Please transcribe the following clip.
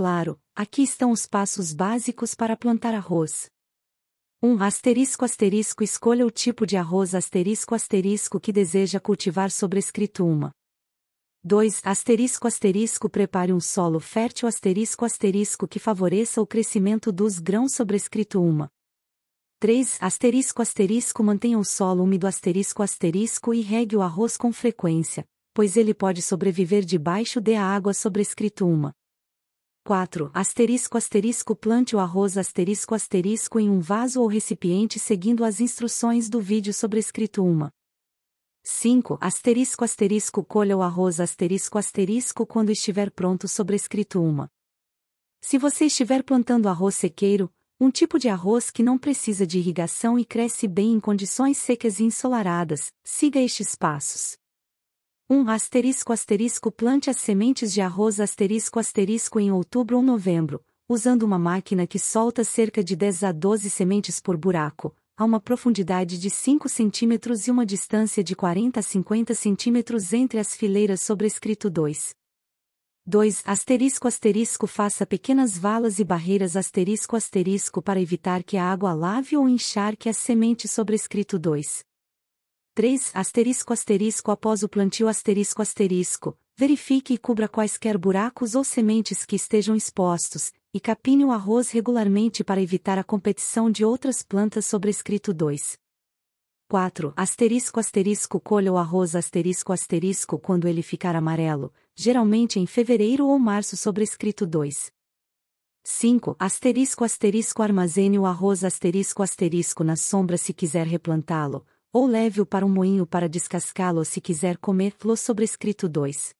claro, aqui estão os passos básicos para plantar arroz. 1. Um, asterisco asterisco escolha o tipo de arroz asterisco asterisco que deseja cultivar sobrescrito 2. Asterisco asterisco prepare um solo fértil asterisco asterisco que favoreça o crescimento dos grãos sobrescrito 3. Asterisco asterisco mantenha o solo úmido asterisco asterisco e regue o arroz com frequência, pois ele pode sobreviver debaixo de água sobrescrito 4. Asterisco asterisco plante o arroz asterisco asterisco em um vaso ou recipiente seguindo as instruções do vídeo sobrescrito 1. 5. Asterisco asterisco colha o arroz asterisco asterisco quando estiver pronto sobrescrito 1. Se você estiver plantando arroz sequeiro, um tipo de arroz que não precisa de irrigação e cresce bem em condições secas e ensolaradas, siga estes passos. 1 um asterisco asterisco plante as sementes de arroz asterisco asterisco em outubro ou novembro, usando uma máquina que solta cerca de 10 a 12 sementes por buraco, a uma profundidade de 5 centímetros e uma distância de 40 a 50 centímetros entre as fileiras sobrescrito 2. 2. Asterisco asterisco faça pequenas valas e barreiras asterisco asterisco para evitar que a água lave ou encharque a semente sobrescrito 2. 3. Asterisco asterisco após o plantio asterisco asterisco, verifique e cubra quaisquer buracos ou sementes que estejam expostos, e capine o arroz regularmente para evitar a competição de outras plantas sobrescrito 2. 4. Asterisco asterisco colha o arroz asterisco asterisco quando ele ficar amarelo, geralmente em fevereiro ou março sobrescrito 2. 5. Asterisco asterisco armazene o arroz asterisco asterisco na sombra se quiser replantá-lo, ou leve-o para um moinho para descascá-lo se quiser comer flor sobrescrito 2.